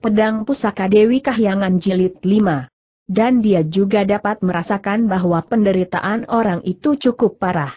Pedang Pusaka Dewi Kahyangan Jilid 5. Dan dia juga dapat merasakan bahwa penderitaan orang itu cukup parah.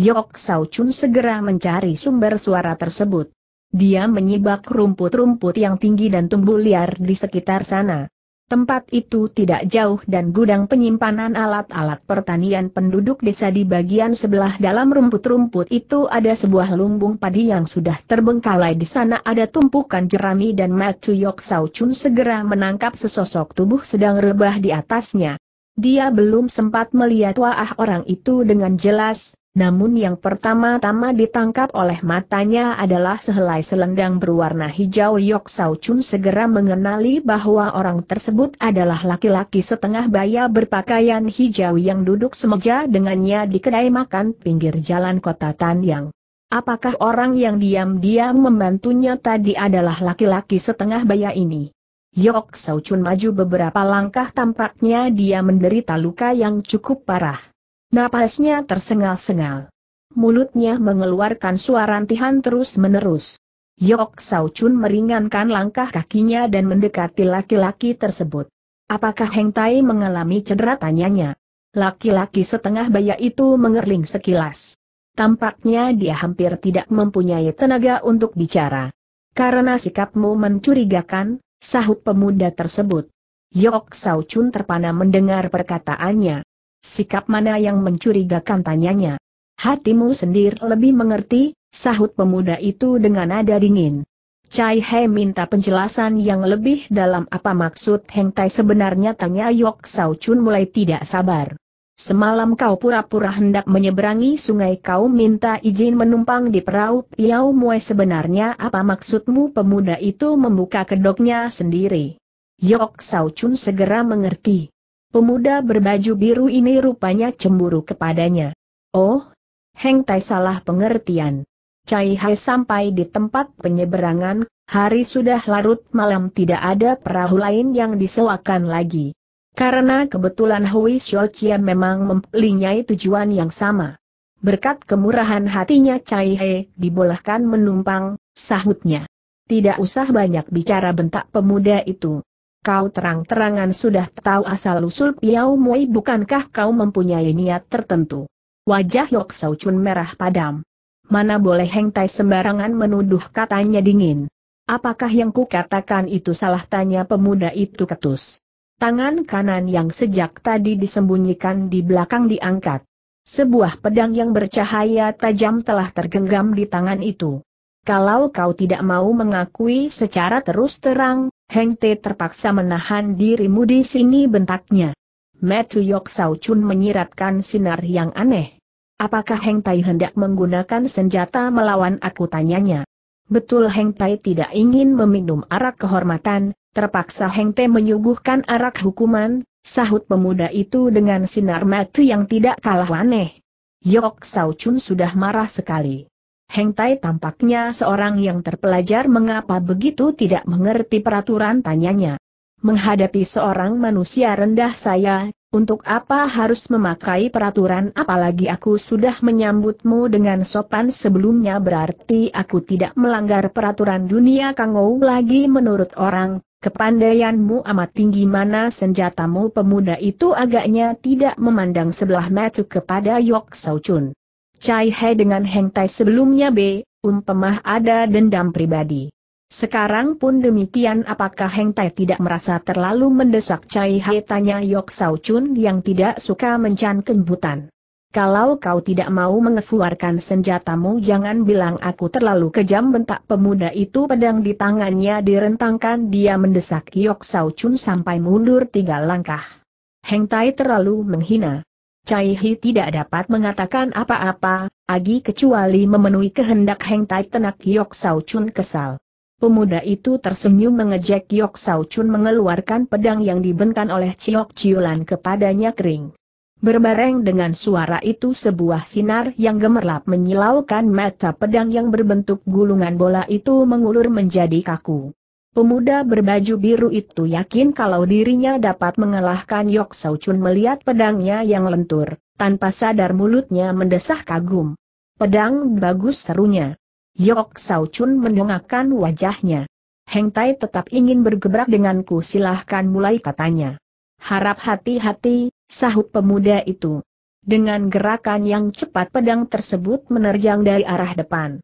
Yok Sao Chun segera mencari sumber suara tersebut. Dia menyibak rumput-rumput yang tinggi dan tumbuh liar di sekitar sana. Tempat itu tidak jauh dan gudang penyimpanan alat-alat pertanian penduduk desa di bagian sebelah dalam rumput-rumput itu ada sebuah lumbung padi yang sudah terbengkalai di sana ada tumpukan jerami dan Matsuyok Chun segera menangkap sesosok tubuh sedang rebah di atasnya. Dia belum sempat melihat wajah orang itu dengan jelas, namun yang pertama-tama ditangkap oleh matanya adalah sehelai selendang berwarna hijau Yok Sao Chun segera mengenali bahwa orang tersebut adalah laki-laki setengah baya berpakaian hijau yang duduk semeja dengannya di kedai makan pinggir jalan kota Tanyang. Apakah orang yang diam-diam membantunya tadi adalah laki-laki setengah baya ini? Yok Saucun maju beberapa langkah tampaknya dia menderita luka yang cukup parah. Napasnya tersengal-sengal. Mulutnya mengeluarkan suara rantihan terus-menerus. Yok Sao Chun meringankan langkah kakinya dan mendekati laki-laki tersebut. Apakah Heng Tai mengalami cedera tanyanya? Laki-laki setengah baya itu mengerling sekilas. Tampaknya dia hampir tidak mempunyai tenaga untuk bicara. Karena sikapmu mencurigakan, sahut pemuda tersebut. Yok Sao Chun terpana mendengar perkataannya sikap mana yang mencurigakan tanyanya. Hatimu sendiri lebih mengerti, sahut pemuda itu dengan nada dingin. Chai He minta penjelasan yang lebih dalam apa maksud Heng Tai sebenarnya tanya Yok Sao Chun mulai tidak sabar. Semalam kau pura-pura hendak menyeberangi sungai kau minta izin menumpang di perahu Piau Mue sebenarnya apa maksudmu pemuda itu membuka kedoknya sendiri. Yok Sao Chun segera mengerti. Pemuda berbaju biru ini rupanya cemburu kepadanya. Oh, Heng Tai salah pengertian. Cai Hai sampai di tempat penyeberangan, hari sudah larut malam tidak ada perahu lain yang disewakan lagi. Karena kebetulan Hui Xiao Xiaoqian memang mempunyai tujuan yang sama. Berkat kemurahan hatinya Cai He dibolehkan menumpang, sahutnya. Tidak usah banyak bicara bentak pemuda itu kau terang-terangan sudah tahu asal-usul Piao Mui bukankah kau mempunyai niat tertentu? Wajah Yok Sao Chun merah padam. Mana boleh Heng Tai sembarangan menuduh katanya dingin. Apakah yang kukatakan itu salah tanya pemuda itu ketus. Tangan kanan yang sejak tadi disembunyikan di belakang diangkat. Sebuah pedang yang bercahaya tajam telah tergenggam di tangan itu. Kalau kau tidak mau mengakui secara terus terang, Heng Te terpaksa menahan dirimu di sini bentaknya. Matthew Yok Sao Chun menyiratkan sinar yang aneh. Apakah Heng Tai hendak menggunakan senjata melawan aku tanyanya? Betul Heng Tai tidak ingin meminum arak kehormatan, terpaksa Heng Te menyuguhkan arak hukuman, sahut pemuda itu dengan sinar metu yang tidak kalah aneh. Yok Sao Chun sudah marah sekali. Heng Tai tampaknya seorang yang terpelajar mengapa begitu tidak mengerti peraturan tanyanya. Menghadapi seorang manusia rendah saya, untuk apa harus memakai peraturan apalagi aku sudah menyambutmu dengan sopan sebelumnya berarti aku tidak melanggar peraturan dunia Kangou lagi menurut orang, kepandaianmu amat tinggi mana senjatamu pemuda itu agaknya tidak memandang sebelah mata kepada Yok Sau Chun. Chai He dengan Heng Tai sebelumnya B, umpemah ada dendam pribadi. Sekarang pun demikian apakah Heng Tai tidak merasa terlalu mendesak Chai He tanya Yok Sao Chun yang tidak suka mencan kembutan. Kalau kau tidak mau mengeluarkan senjatamu jangan bilang aku terlalu kejam bentak pemuda itu pedang di tangannya direntangkan dia mendesak Yok Sao Chun sampai mundur tiga langkah. Heng Tai terlalu menghina. Cai Hi tidak dapat mengatakan apa-apa, Agi kecuali memenuhi kehendak Heng Tai Tenak Yok Sao Chun kesal. Pemuda itu tersenyum mengejek Yok Sao Chun mengeluarkan pedang yang dibentkan oleh Ciok Ciulan kepadanya kering. Berbareng dengan suara itu sebuah sinar yang gemerlap menyilaukan mata pedang yang berbentuk gulungan bola itu mengulur menjadi kaku. Pemuda berbaju biru itu yakin kalau dirinya dapat mengalahkan Yok Sau Chun melihat pedangnya yang lentur, tanpa sadar mulutnya mendesah kagum. Pedang bagus serunya. Yok Sau Chun mendongakkan wajahnya. Heng Tai tetap ingin bergebrak denganku silahkan mulai katanya. Harap hati-hati, sahut pemuda itu. Dengan gerakan yang cepat pedang tersebut menerjang dari arah depan.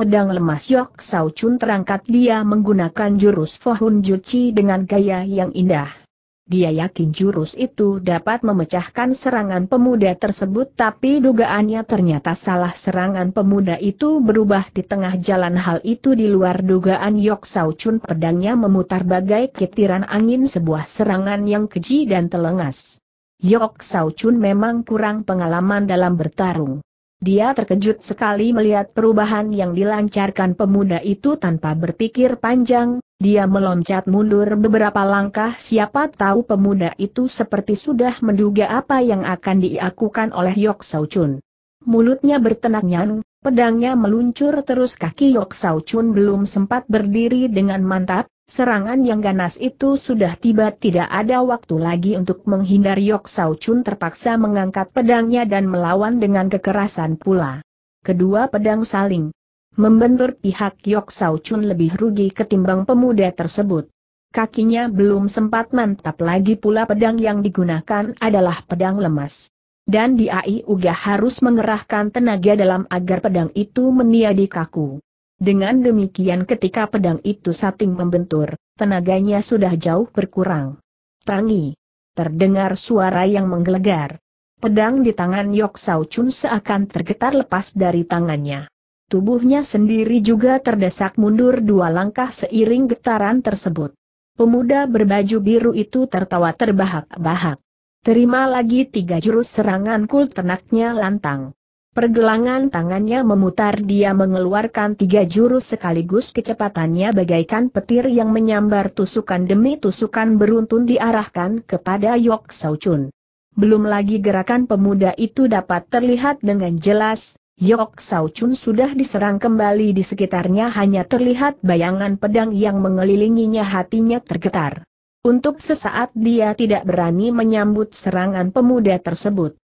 Pedang lemas Yok Sao Chun terangkat dia menggunakan jurus Fohun Juci dengan gaya yang indah. Dia yakin jurus itu dapat memecahkan serangan pemuda tersebut tapi dugaannya ternyata salah serangan pemuda itu berubah di tengah jalan hal itu di luar dugaan Yok Sao Chun pedangnya memutar bagai ketiran angin sebuah serangan yang keji dan telengas. Yok Sao Chun memang kurang pengalaman dalam bertarung. Dia terkejut sekali melihat perubahan yang dilancarkan pemuda itu tanpa berpikir panjang, dia meloncat mundur beberapa langkah siapa tahu pemuda itu seperti sudah menduga apa yang akan diakukan oleh Yok Sao Chun. Mulutnya bertenak nyang, pedangnya meluncur terus kaki Yok Sao Chun belum sempat berdiri dengan mantap, Serangan yang ganas itu sudah tiba tidak ada waktu lagi untuk menghindar Yok Sao Chun terpaksa mengangkat pedangnya dan melawan dengan kekerasan pula. Kedua pedang saling membentur pihak Yok Sao Chun lebih rugi ketimbang pemuda tersebut. Kakinya belum sempat mantap lagi pula pedang yang digunakan adalah pedang lemas. Dan dia juga harus mengerahkan tenaga dalam agar pedang itu meniadi kaku. Dengan demikian ketika pedang itu sating membentur, tenaganya sudah jauh berkurang. Tangi. Terdengar suara yang menggelegar. Pedang di tangan Yok Sao Chun seakan tergetar lepas dari tangannya. Tubuhnya sendiri juga terdesak mundur dua langkah seiring getaran tersebut. Pemuda berbaju biru itu tertawa terbahak-bahak. Terima lagi tiga jurus serangan kul ternaknya lantang. Pergelangan tangannya memutar dia mengeluarkan tiga jurus sekaligus kecepatannya bagaikan petir yang menyambar tusukan demi tusukan beruntun diarahkan kepada Yok Sao Chun. Belum lagi gerakan pemuda itu dapat terlihat dengan jelas, Yok Sao Chun sudah diserang kembali di sekitarnya hanya terlihat bayangan pedang yang mengelilinginya hatinya tergetar. Untuk sesaat dia tidak berani menyambut serangan pemuda tersebut.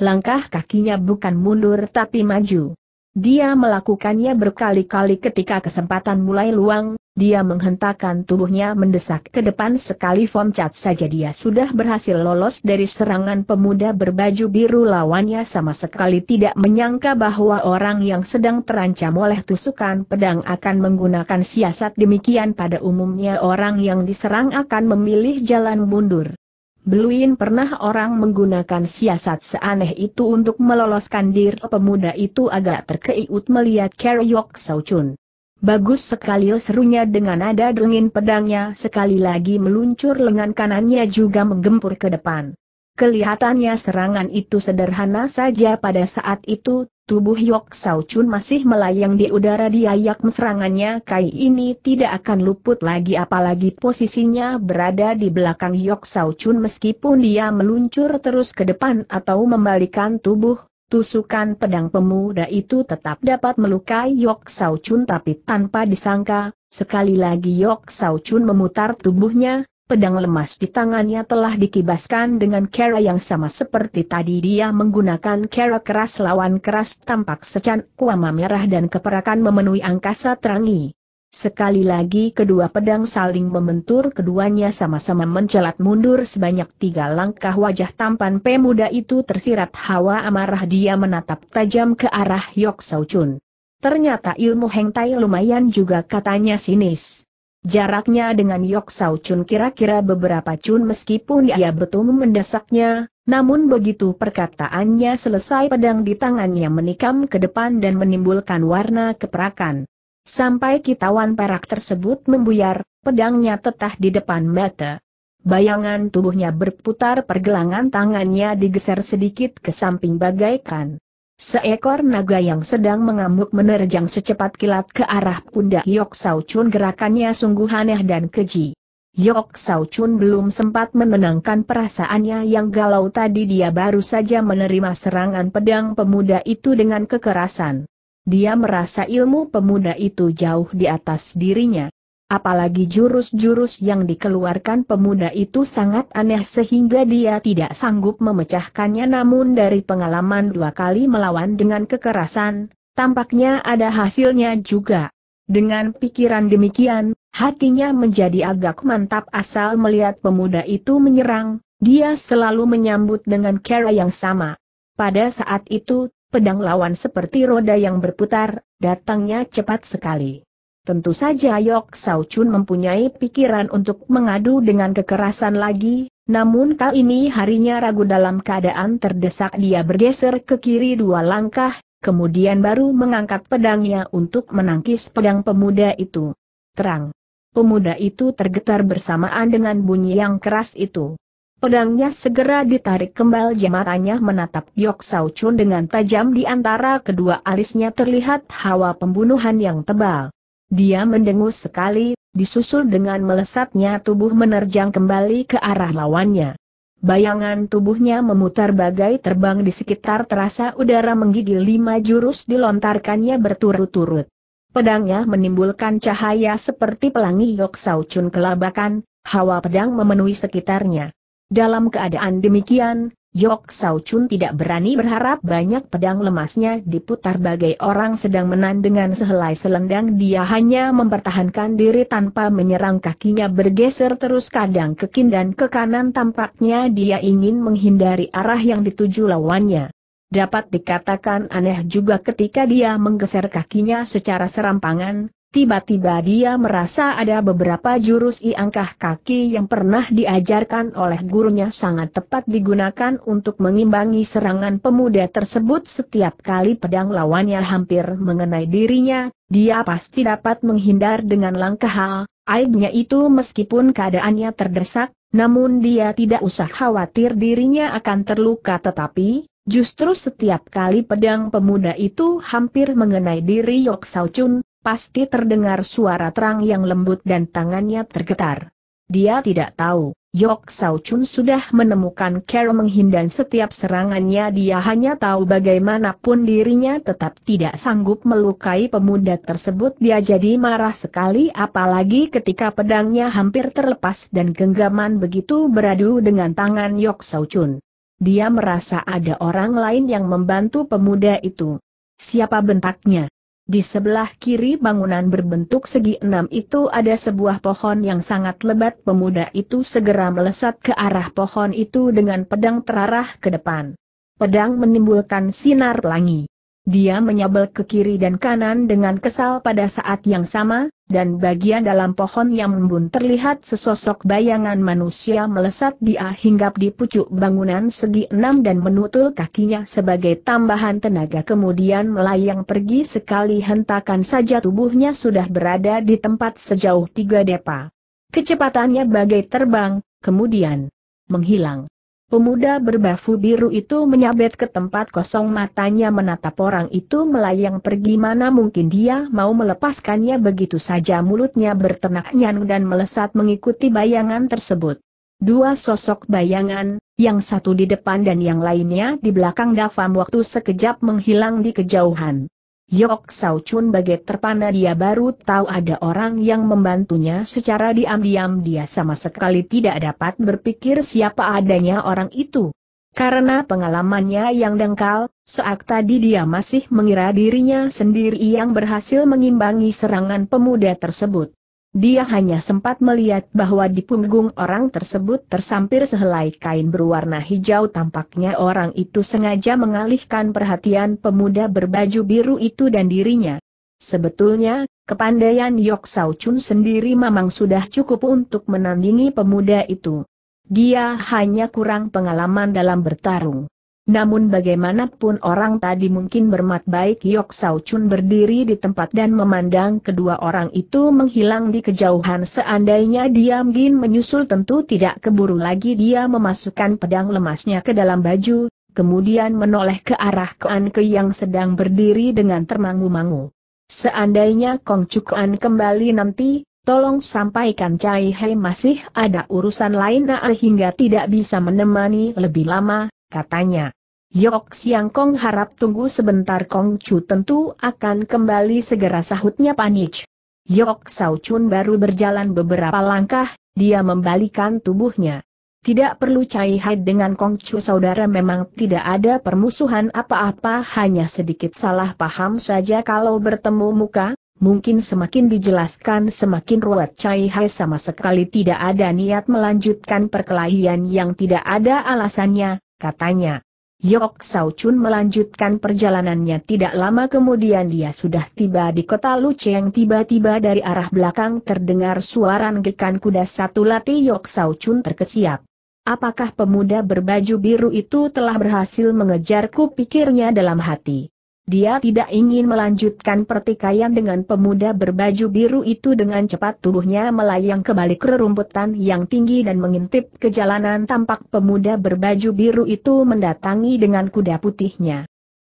Langkah kakinya bukan mundur tapi maju. Dia melakukannya berkali-kali ketika kesempatan mulai luang, dia menghentakkan tubuhnya mendesak ke depan sekali Fom saja dia sudah berhasil lolos dari serangan pemuda berbaju biru lawannya sama sekali tidak menyangka bahwa orang yang sedang terancam oleh tusukan pedang akan menggunakan siasat demikian pada umumnya orang yang diserang akan memilih jalan mundur. Beluin pernah orang menggunakan siasat seaneh itu untuk meloloskan diri pemuda itu agak terkeiut melihat Karyok Saucun. Bagus sekali serunya dengan nada dengin pedangnya sekali lagi meluncur lengan kanannya juga menggempur ke depan. Kelihatannya serangan itu sederhana saja pada saat itu, Tubuh Yok Sao Chun masih melayang di udara diayak serangannya Kai ini tidak akan luput lagi apalagi posisinya berada di belakang Yok Sao Chun meskipun dia meluncur terus ke depan atau membalikan tubuh, tusukan pedang pemuda itu tetap dapat melukai Yok Sao Chun tapi tanpa disangka, sekali lagi Yok Sao Chun memutar tubuhnya, pedang lemas di tangannya telah dikibaskan dengan cara yang sama seperti tadi dia menggunakan cara keras lawan keras tampak secan kuama merah dan keperakan memenuhi angkasa terangi. Sekali lagi kedua pedang saling membentur keduanya sama-sama mencelat mundur sebanyak tiga langkah wajah tampan pemuda itu tersirat hawa amarah dia menatap tajam ke arah Yok Sau Chun. Ternyata ilmu hengtai lumayan juga katanya sinis. Jaraknya dengan Yok Sao Chun kira-kira beberapa cun meskipun ia betul mendesaknya, namun begitu perkataannya selesai pedang di tangannya menikam ke depan dan menimbulkan warna keperakan. Sampai kitawan perak tersebut membuyar, pedangnya tetah di depan mata. Bayangan tubuhnya berputar pergelangan tangannya digeser sedikit ke samping bagaikan Seekor naga yang sedang mengamuk menerjang secepat kilat ke arah pundak Yok Sao Chun gerakannya sungguh aneh dan keji. Yok Sao Chun belum sempat menenangkan perasaannya yang galau tadi dia baru saja menerima serangan pedang pemuda itu dengan kekerasan. Dia merasa ilmu pemuda itu jauh di atas dirinya apalagi jurus-jurus yang dikeluarkan pemuda itu sangat aneh sehingga dia tidak sanggup memecahkannya namun dari pengalaman dua kali melawan dengan kekerasan, tampaknya ada hasilnya juga. Dengan pikiran demikian, hatinya menjadi agak mantap asal melihat pemuda itu menyerang, dia selalu menyambut dengan cara yang sama. Pada saat itu, pedang lawan seperti roda yang berputar, datangnya cepat sekali. Tentu saja Yok Sao Chun mempunyai pikiran untuk mengadu dengan kekerasan lagi, namun kali ini harinya ragu dalam keadaan terdesak dia bergeser ke kiri dua langkah, kemudian baru mengangkat pedangnya untuk menangkis pedang pemuda itu. Terang. Pemuda itu tergetar bersamaan dengan bunyi yang keras itu. Pedangnya segera ditarik kembali. matanya menatap Yok Sao Chun dengan tajam di antara kedua alisnya terlihat hawa pembunuhan yang tebal. Dia mendengus sekali, disusul dengan melesatnya tubuh menerjang kembali ke arah lawannya. Bayangan tubuhnya memutar bagai terbang di sekitar terasa udara menggigil lima jurus dilontarkannya berturut-turut. Pedangnya menimbulkan cahaya seperti pelangi Yok Saucun kelabakan, hawa pedang memenuhi sekitarnya. Dalam keadaan demikian, Yok Sao Chun tidak berani berharap banyak pedang lemasnya diputar bagai orang sedang menan dengan sehelai selendang dia hanya mempertahankan diri tanpa menyerang kakinya bergeser terus kadang ke kin dan ke kanan tampaknya dia ingin menghindari arah yang dituju lawannya. Dapat dikatakan aneh juga ketika dia menggeser kakinya secara serampangan, Tiba-tiba dia merasa ada beberapa jurus iangkah kaki yang pernah diajarkan oleh gurunya sangat tepat digunakan untuk mengimbangi serangan pemuda tersebut setiap kali pedang lawannya hampir mengenai dirinya, dia pasti dapat menghindar dengan langkah hal, aibnya itu meskipun keadaannya terdesak, namun dia tidak usah khawatir dirinya akan terluka tetapi, Justru setiap kali pedang pemuda itu hampir mengenai diri Yok Sao Chun, pasti terdengar suara terang yang lembut dan tangannya tergetar. Dia tidak tahu, Yok Sao Chun sudah menemukan Carol menghindar setiap serangannya dia hanya tahu bagaimanapun dirinya tetap tidak sanggup melukai pemuda tersebut dia jadi marah sekali apalagi ketika pedangnya hampir terlepas dan genggaman begitu beradu dengan tangan Yok Sao Chun. Dia merasa ada orang lain yang membantu pemuda itu. Siapa bentaknya? Di sebelah kiri bangunan berbentuk segi enam itu ada sebuah pohon yang sangat lebat pemuda itu segera melesat ke arah pohon itu dengan pedang terarah ke depan. Pedang menimbulkan sinar pelangi. Dia menyabel ke kiri dan kanan dengan kesal pada saat yang sama, dan bagian dalam pohon yang membun terlihat sesosok bayangan manusia melesat dia ah hinggap di pucuk bangunan segi enam dan menutul kakinya sebagai tambahan tenaga kemudian melayang pergi sekali hentakan saja tubuhnya sudah berada di tempat sejauh tiga depa. Kecepatannya bagai terbang, kemudian menghilang. Pemuda berbafu biru itu menyabet ke tempat kosong matanya menatap orang itu melayang pergi mana mungkin dia mau melepaskannya begitu saja mulutnya bertenak nyanu dan melesat mengikuti bayangan tersebut. Dua sosok bayangan, yang satu di depan dan yang lainnya di belakang Davam waktu sekejap menghilang di kejauhan. Yok Sao Chun bagai terpana dia baru tahu ada orang yang membantunya secara diam-diam dia sama sekali tidak dapat berpikir siapa adanya orang itu. Karena pengalamannya yang dangkal, saat tadi dia masih mengira dirinya sendiri yang berhasil mengimbangi serangan pemuda tersebut. Dia hanya sempat melihat bahwa di punggung orang tersebut tersampir sehelai kain berwarna hijau tampaknya orang itu sengaja mengalihkan perhatian pemuda berbaju biru itu dan dirinya. Sebetulnya, kepandaian Yok Sao Chun sendiri memang sudah cukup untuk menandingi pemuda itu. Dia hanya kurang pengalaman dalam bertarung. Namun bagaimanapun orang tadi mungkin bermat baik Yok Sao Chun berdiri di tempat dan memandang kedua orang itu menghilang di kejauhan seandainya dia mungkin menyusul tentu tidak keburu lagi dia memasukkan pedang lemasnya ke dalam baju, kemudian menoleh ke arah Koan Ke yang sedang berdiri dengan termangu-mangu. Seandainya Kong Chukuan kembali nanti, tolong sampaikan Cai Hei masih ada urusan lain ah, hingga tidak bisa menemani lebih lama, katanya. Yok Siang Kong harap tunggu sebentar Kong Chu tentu akan kembali segera sahutnya Panich. Yok Sao Chun baru berjalan beberapa langkah, dia membalikan tubuhnya. Tidak perlu Cai Hai dengan Kong Chu saudara memang tidak ada permusuhan apa-apa hanya sedikit salah paham saja kalau bertemu muka, mungkin semakin dijelaskan semakin ruwet Cai Hai sama sekali tidak ada niat melanjutkan perkelahian yang tidak ada alasannya, katanya. Yok Sao Chun melanjutkan perjalanannya tidak lama kemudian dia sudah tiba di kota Lucheng tiba-tiba dari arah belakang terdengar suara ngekan kuda satu lati Yok Sao Chun terkesiap. Apakah pemuda berbaju biru itu telah berhasil mengejarku pikirnya dalam hati. Dia tidak ingin melanjutkan pertikaian dengan pemuda berbaju biru itu dengan cepat tubuhnya melayang ke balik rerumputan yang tinggi dan mengintip ke jalanan tampak pemuda berbaju biru itu mendatangi dengan kuda putihnya.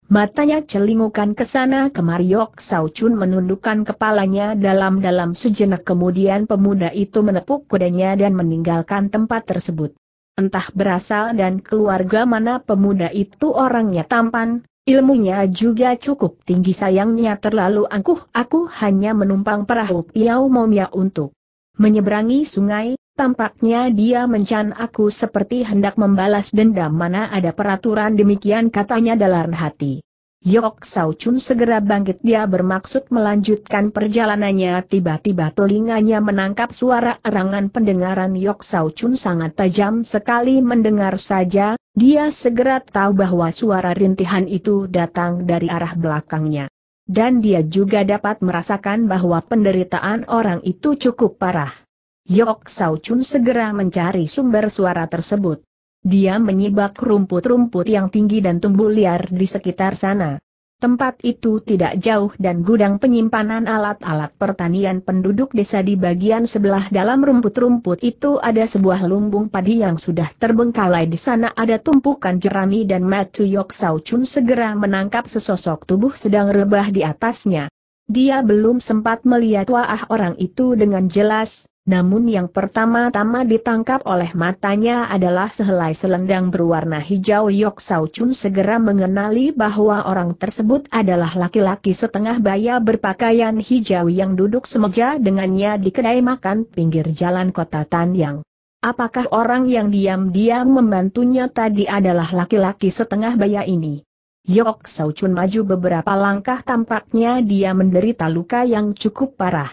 Matanya celingukan ke sana kemari Yok Sao Chun menundukkan kepalanya dalam-dalam sejenak kemudian pemuda itu menepuk kudanya dan meninggalkan tempat tersebut. Entah berasal dan keluarga mana pemuda itu orangnya tampan, Ilmunya juga cukup tinggi sayangnya terlalu angkuh aku hanya menumpang perahu Piau Momia untuk menyeberangi sungai, tampaknya dia mencan aku seperti hendak membalas dendam mana ada peraturan demikian katanya dalam hati. Yok Sao Chun segera bangkit dia bermaksud melanjutkan perjalanannya tiba-tiba telinganya menangkap suara erangan pendengaran Yok Sao Chun sangat tajam sekali mendengar saja, dia segera tahu bahwa suara rintihan itu datang dari arah belakangnya. Dan dia juga dapat merasakan bahwa penderitaan orang itu cukup parah. Yok Sao Chun segera mencari sumber suara tersebut. Dia menyibak rumput-rumput yang tinggi dan tumbuh liar di sekitar sana. Tempat itu tidak jauh dan gudang penyimpanan alat-alat pertanian penduduk desa di bagian sebelah dalam rumput-rumput itu ada sebuah lumbung padi yang sudah terbengkalai di sana ada tumpukan jerami dan Matthew Yok segera menangkap sesosok tubuh sedang rebah di atasnya. Dia belum sempat melihat wajah orang itu dengan jelas, namun yang pertama-tama ditangkap oleh matanya adalah sehelai selendang berwarna hijau Yok Sao Chun segera mengenali bahwa orang tersebut adalah laki-laki setengah baya berpakaian hijau yang duduk semeja dengannya di kedai makan pinggir jalan kota Tanyang. Apakah orang yang diam-diam membantunya tadi adalah laki-laki setengah baya ini? Yok Sau Chun maju beberapa langkah tampaknya dia menderita luka yang cukup parah.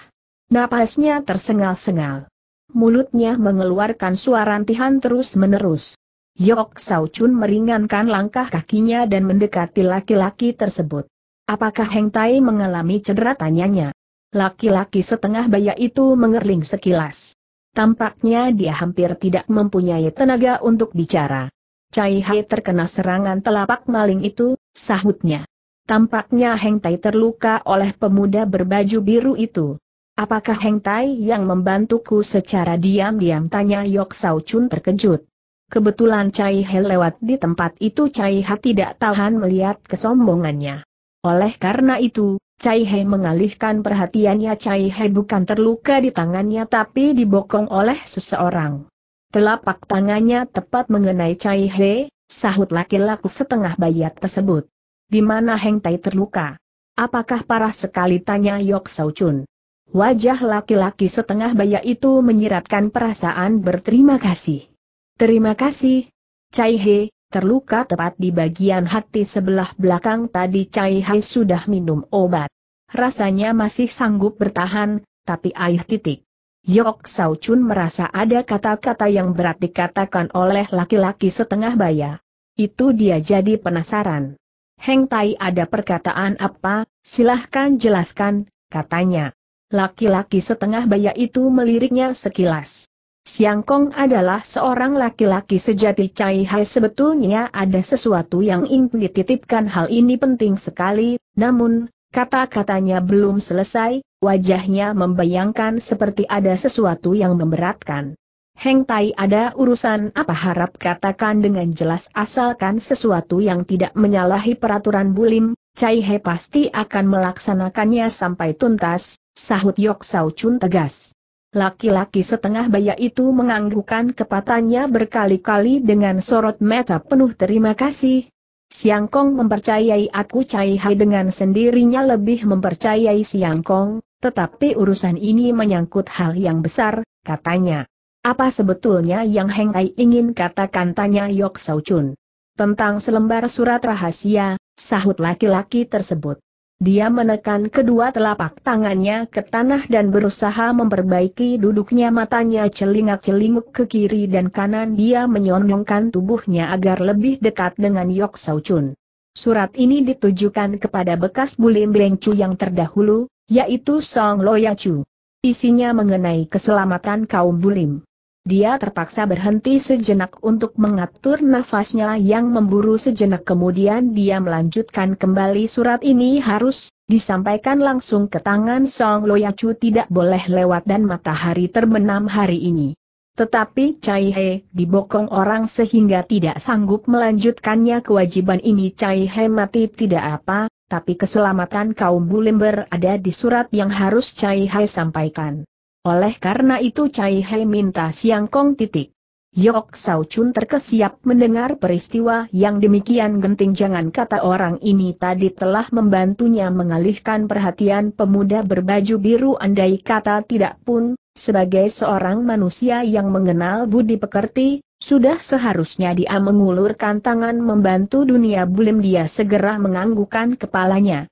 Napasnya tersengal-sengal. Mulutnya mengeluarkan suara rintihan terus-menerus. Yok Sau Chun meringankan langkah kakinya dan mendekati laki-laki tersebut. Apakah Heng Tai mengalami cedera tanyanya? Laki-laki setengah baya itu mengerling sekilas. Tampaknya dia hampir tidak mempunyai tenaga untuk bicara. Cai Hai terkena serangan telapak maling itu, sahutnya. Tampaknya Heng Tai terluka oleh pemuda berbaju biru itu. Apakah Heng Tai yang membantuku secara diam-diam tanya Yok Sao Chun terkejut. Kebetulan Cai He lewat di tempat itu Cai He tidak tahan melihat kesombongannya. Oleh karena itu, Cai He mengalihkan perhatiannya Cai He bukan terluka di tangannya tapi dibokong oleh seseorang. Telapak tangannya tepat mengenai Cai He, sahut laki-laki setengah bayat tersebut. Di mana Heng Tai terluka? Apakah parah sekali tanya Yok Sau Chun? Wajah laki-laki setengah bayat itu menyiratkan perasaan berterima kasih. Terima kasih. Cai He, terluka tepat di bagian hati sebelah belakang tadi Cai He sudah minum obat. Rasanya masih sanggup bertahan, tapi air titik. Yok Sao Chun merasa ada kata-kata yang berat dikatakan oleh laki-laki setengah baya. Itu dia jadi penasaran. Heng Tai ada perkataan apa, silahkan jelaskan, katanya. Laki-laki setengah baya itu meliriknya sekilas. Siang Kong adalah seorang laki-laki sejati Cai Hai sebetulnya ada sesuatu yang ingin dititipkan hal ini penting sekali, namun, Kata-katanya belum selesai, wajahnya membayangkan seperti ada sesuatu yang memberatkan. Heng Tai ada urusan apa harap katakan dengan jelas asalkan sesuatu yang tidak menyalahi peraturan bulim, Cai He pasti akan melaksanakannya sampai tuntas, sahut Yok Sao Chun tegas. Laki-laki setengah baya itu menganggukkan kepatannya berkali-kali dengan sorot mata penuh terima kasih, Siang Kong mempercayai aku Cai Hai dengan sendirinya lebih mempercayai Siang Kong, tetapi urusan ini menyangkut hal yang besar, katanya. Apa sebetulnya yang Heng Ai ingin katakan tanya Yok Sau Chun. Tentang selembar surat rahasia, sahut laki-laki tersebut. Dia menekan kedua telapak tangannya ke tanah dan berusaha memperbaiki duduknya matanya celingak-celinguk ke kiri dan kanan dia menyonongkan tubuhnya agar lebih dekat dengan Yok Sao Chun. Surat ini ditujukan kepada bekas Bulim Beng Chu yang terdahulu, yaitu Song Loya Chu. Isinya mengenai keselamatan kaum Bulim. Dia terpaksa berhenti sejenak untuk mengatur nafasnya yang memburu sejenak kemudian dia melanjutkan kembali surat ini harus disampaikan langsung ke tangan Song Loyacu tidak boleh lewat dan matahari terbenam hari ini. Tetapi Chai He dibokong orang sehingga tidak sanggup melanjutkannya kewajiban ini Chai He mati tidak apa, tapi keselamatan kaum Bulimber ada di surat yang harus Chai He sampaikan. Oleh karena itu Cai Hei minta Siang Kong titik. Yok Sao Chun terkesiap mendengar peristiwa yang demikian genting jangan kata orang ini tadi telah membantunya mengalihkan perhatian pemuda berbaju biru andai kata tidak pun, sebagai seorang manusia yang mengenal budi pekerti, sudah seharusnya dia mengulurkan tangan membantu dunia bulim dia segera menganggukan kepalanya.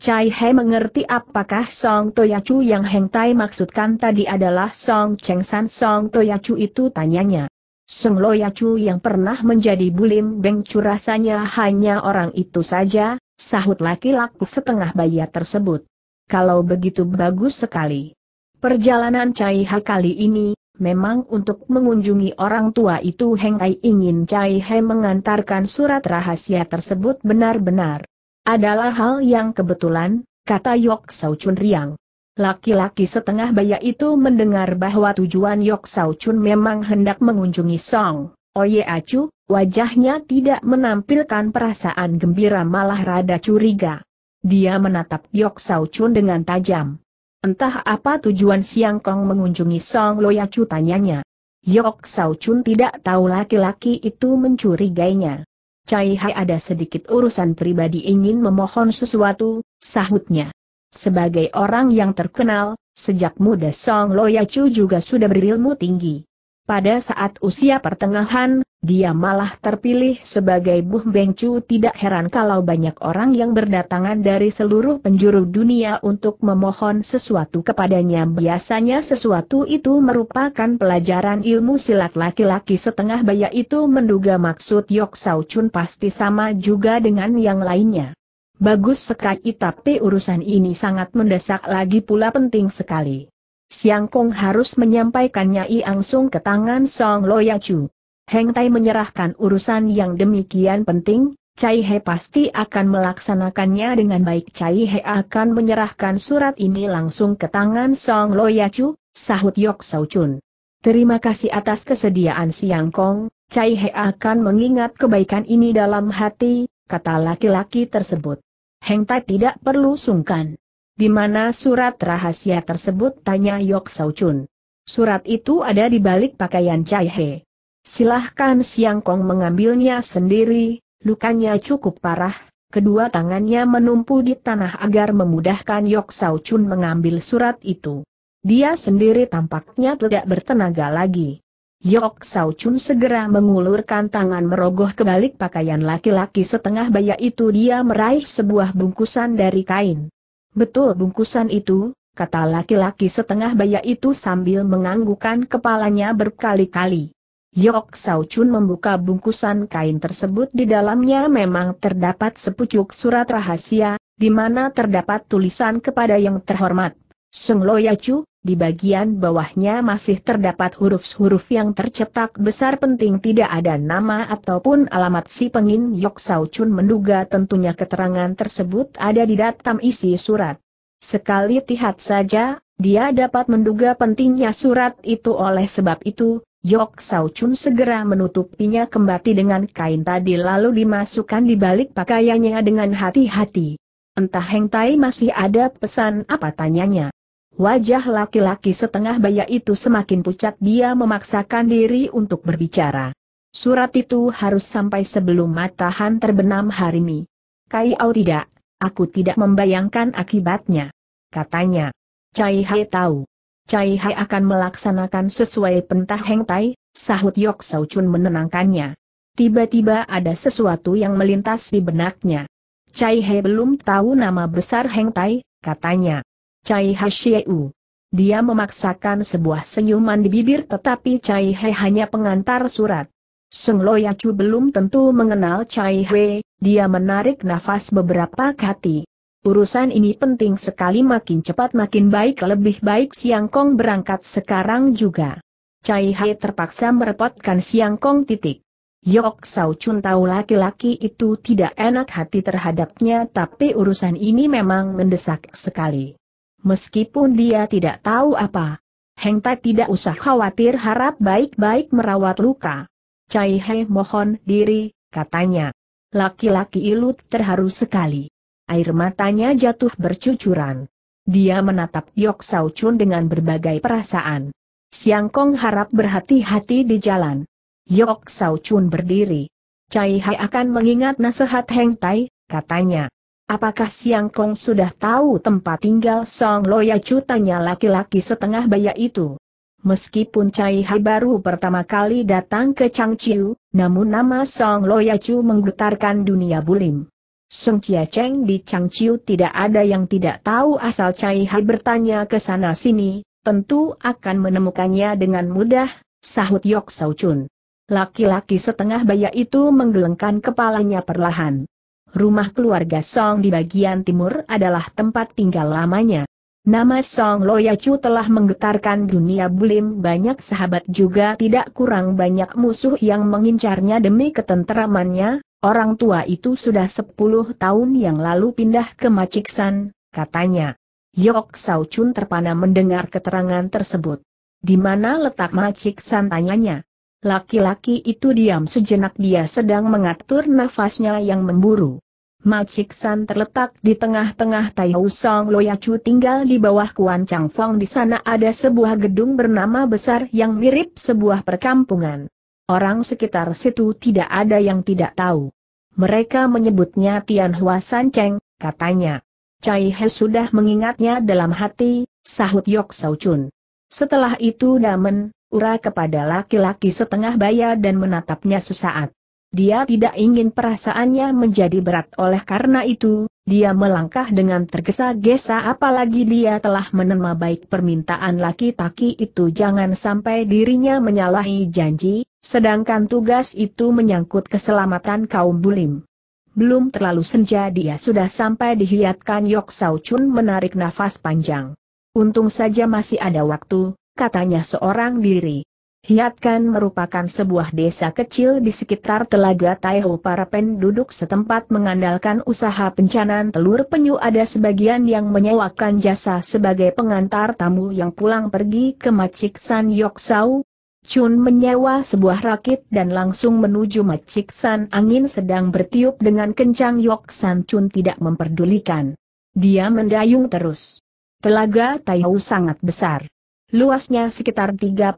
Chai He mengerti apakah Song Toyacu yang Heng Tai maksudkan tadi adalah Song Cheng San Song Toyacu itu tanyanya. Song Loyacu yang pernah menjadi bulim Beng Cu rasanya hanya orang itu saja, sahut laki-laki setengah bayar tersebut. Kalau begitu bagus sekali. Perjalanan Chai He kali ini, memang untuk mengunjungi orang tua itu Heng Tai ingin Chai He mengantarkan surat rahasia tersebut benar-benar. Adalah hal yang kebetulan, kata Yok Sao Chun Riang. Laki-laki setengah baya itu mendengar bahwa tujuan Yok Sao Chun memang hendak mengunjungi Song. Oye Acu, wajahnya tidak menampilkan perasaan gembira malah rada curiga. Dia menatap Yok Sao Chun dengan tajam. Entah apa tujuan Siang Kong mengunjungi Song Loyacu tanyanya. Yok Sao Chun tidak tahu laki-laki itu mencurigainya. Cai Hai ada sedikit urusan pribadi ingin memohon sesuatu, sahutnya. Sebagai orang yang terkenal, sejak muda Song Loya Chu juga sudah berilmu tinggi. Pada saat usia pertengahan, dia malah terpilih sebagai Buh Bengcu tidak heran kalau banyak orang yang berdatangan dari seluruh penjuru dunia untuk memohon sesuatu kepadanya. Biasanya sesuatu itu merupakan pelajaran ilmu silat laki-laki setengah baya itu menduga maksud Yok Sao Chun pasti sama juga dengan yang lainnya. Bagus sekali tapi urusan ini sangat mendesak lagi pula penting sekali. Siang Kong harus menyampaikannya langsung ke tangan Song Loyacu. Heng Tai menyerahkan urusan yang demikian penting, Cai He pasti akan melaksanakannya dengan baik Cai He akan menyerahkan surat ini langsung ke tangan Song Loyacu, sahut Yok Sau Chun. Terima kasih atas kesediaan Siang Kong, Cai He akan mengingat kebaikan ini dalam hati, kata laki-laki tersebut. Heng Tai tidak perlu sungkan. Di mana surat rahasia tersebut? Tanya Yok Sau Chun. Surat itu ada di balik pakaian Chai He. Silahkan Siang Kong mengambilnya sendiri, lukanya cukup parah, kedua tangannya menumpu di tanah agar memudahkan Yok Sau Chun mengambil surat itu. Dia sendiri tampaknya tidak bertenaga lagi. Yok Sau Chun segera mengulurkan tangan merogoh ke balik pakaian laki-laki setengah baya itu dia meraih sebuah bungkusan dari kain. Betul bungkusan itu, kata laki-laki setengah baya itu sambil menganggukan kepalanya berkali-kali. Yok Sao Chun membuka bungkusan kain tersebut di dalamnya memang terdapat sepucuk surat rahasia, di mana terdapat tulisan kepada yang terhormat. Seng Chu. Di bagian bawahnya masih terdapat huruf-huruf yang tercetak besar penting tidak ada nama ataupun alamat si pengin Yok Sao Chun menduga tentunya keterangan tersebut ada di dalam isi surat. Sekali lihat saja, dia dapat menduga pentingnya surat itu oleh sebab itu, Yok Sao Chun segera menutupinya kembali dengan kain tadi lalu dimasukkan di balik pakaiannya dengan hati-hati. Entah Heng Tai masih ada pesan apa tanyanya. Wajah laki-laki setengah baya itu semakin pucat dia memaksakan diri untuk berbicara. Surat itu harus sampai sebelum matahan terbenam hari ini. Kai, Kaiau tidak, aku tidak membayangkan akibatnya. Katanya. Cai Hai tahu. Cai Hai akan melaksanakan sesuai pentah hengtai. sahut Yok Sau Chun menenangkannya. Tiba-tiba ada sesuatu yang melintas di benaknya. Cai Hai belum tahu nama besar hengtai, katanya. Cai Hsieu. Dia memaksakan sebuah senyuman di bibir tetapi Cai He hanya pengantar surat. Seng Loyacu belum tentu mengenal Cai He, dia menarik nafas beberapa kati. Urusan ini penting sekali makin cepat makin baik lebih baik Siang Kong berangkat sekarang juga. Cai He terpaksa merepotkan Siang Kong titik. Yok Sao Chun tahu laki-laki itu tidak enak hati terhadapnya tapi urusan ini memang mendesak sekali meskipun dia tidak tahu apa. Heng Tai tidak usah khawatir harap baik-baik merawat luka. Cai He mohon diri, katanya. Laki-laki ilut terharu sekali. Air matanya jatuh bercucuran. Dia menatap Yok Sao Chun dengan berbagai perasaan. Siang Kong harap berhati-hati di jalan. Yok Sao Chun berdiri. Cai Hai akan mengingat nasihat Heng Tai, katanya. Apakah Siang Kong sudah tahu tempat tinggal Song Loya Chu tanya laki-laki setengah baya itu? Meskipun Cai Hai baru pertama kali datang ke Changqiu, namun nama Song Loya Chu menggetarkan dunia bulim. Song Chia Cheng di Changqiu tidak ada yang tidak tahu asal Cai Hai bertanya ke sana sini, tentu akan menemukannya dengan mudah, sahut Yok Sau Chun. Laki-laki setengah baya itu menggelengkan kepalanya perlahan rumah keluarga Song di bagian timur adalah tempat tinggal lamanya. Nama Song Loyacu telah menggetarkan dunia bulim banyak sahabat juga tidak kurang banyak musuh yang mengincarnya demi ketenteramannya, orang tua itu sudah 10 tahun yang lalu pindah ke Maciksan, katanya. Yok Sau Chun terpana mendengar keterangan tersebut. Di mana letak Maciksan tanyanya? Laki-laki itu diam sejenak dia sedang mengatur nafasnya yang memburu. Macik San terletak di tengah-tengah Taihu Song Loyacu tinggal di bawah Kuan Chang Fong di sana ada sebuah gedung bernama besar yang mirip sebuah perkampungan. Orang sekitar situ tidak ada yang tidak tahu. Mereka menyebutnya Tian Hua San Cheng, katanya. Cai He sudah mengingatnya dalam hati, sahut Yok Sau Chun. Setelah itu Damen, ura kepada laki-laki setengah baya dan menatapnya sesaat. Dia tidak ingin perasaannya menjadi berat oleh karena itu, dia melangkah dengan tergesa-gesa apalagi dia telah menerima baik permintaan laki-laki itu jangan sampai dirinya menyalahi janji, sedangkan tugas itu menyangkut keselamatan kaum bulim. Belum terlalu senja dia sudah sampai dihiatkan Yok Sao Chun menarik nafas panjang. Untung saja masih ada waktu, katanya seorang diri. Hiatkan merupakan sebuah desa kecil di sekitar Telaga Taiho para penduduk setempat mengandalkan usaha pencanan telur penyu ada sebagian yang menyewakan jasa sebagai pengantar tamu yang pulang pergi ke Maciksan Yoksau. Chun menyewa sebuah rakit dan langsung menuju San angin sedang bertiup dengan kencang San Chun tidak memperdulikan. Dia mendayung terus. Telaga Taiho sangat besar. Luasnya sekitar 38